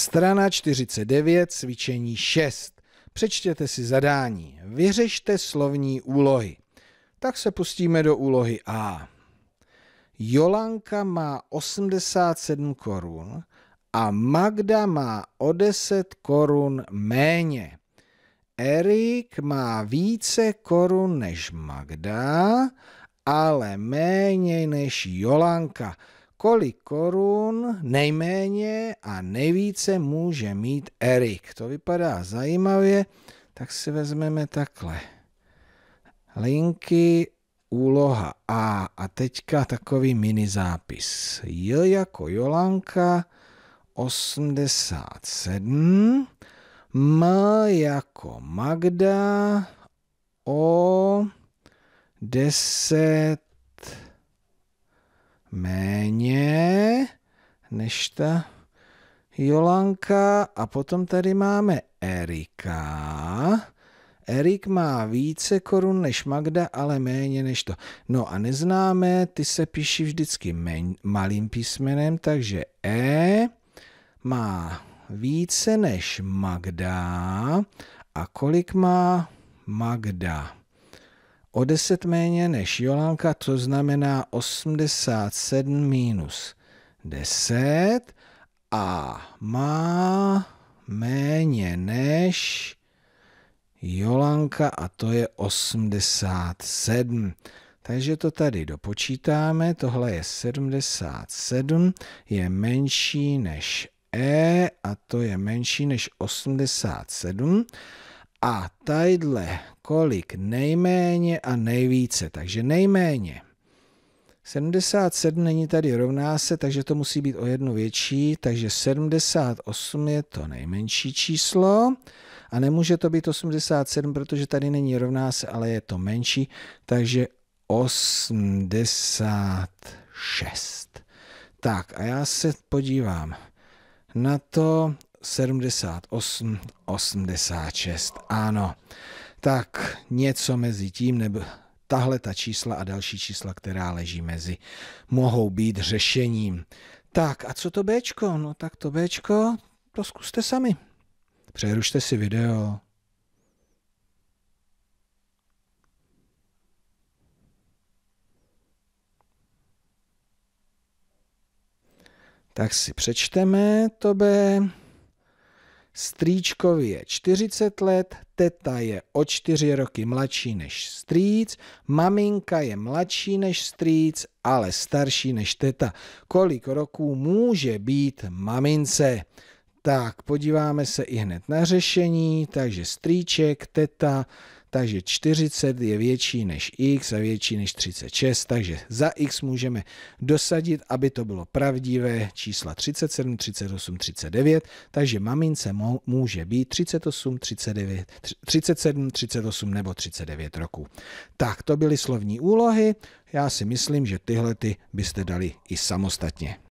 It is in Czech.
Strana 49, cvičení 6. Přečtěte si zadání. Vyřešte slovní úlohy. Tak se pustíme do úlohy A. Jolanka má 87 korun a Magda má o 10 korun méně. Erik má více korun než Magda, ale méně než Jolanka kolik korun nejméně a nejvíce může mít Erik. To vypadá zajímavě, tak si vezmeme takhle. Linky, úloha A a teďka takový mini zápis. J jako Jolanka 87, M jako Magda o 10 méně než ta Jolanka. A potom tady máme Erika. Erik má více korun než Magda, ale méně než to. No a neznáme. ty se píší vždycky men, malým písmenem, takže E má více než Magda. A kolik má Magda? o 10 méně než Jolánka, to znamená 87 minus 10 a má méně než Jolanka a to je 87. Takže to tady dopočítáme, tohle je 77, je menší než E a to je menší než 87 a tadyhle kolik nejméně a nejvíce. Takže nejméně. 77 není tady rovná se, takže to musí být o jednu větší, takže 78 je to nejmenší číslo a nemůže to být 87, protože tady není rovná se, ale je to menší, takže 86. Tak a já se podívám na to, 78, 86. Ano, tak něco mezi tím, nebo tahle ta čísla a další čísla, která leží mezi, mohou být řešením. Tak a co to Bčko? No tak to Bčko, to zkuste sami. Přerušte si video. Tak si přečteme to B. Strýčkovi je 40 let, teta je o 4 roky mladší než strýc, maminka je mladší než strýc, ale starší než teta. Kolik roků může být mamince? Tak, podíváme se i hned na řešení, takže strýček, teta, takže 40 je větší než x a větší než 36, takže za x můžeme dosadit, aby to bylo pravdivé, čísla 37, 38, 39, takže mamince může být 38, 39, 37, 38 nebo 39 roku. Tak, to byly slovní úlohy, já si myslím, že tyhle ty byste dali i samostatně.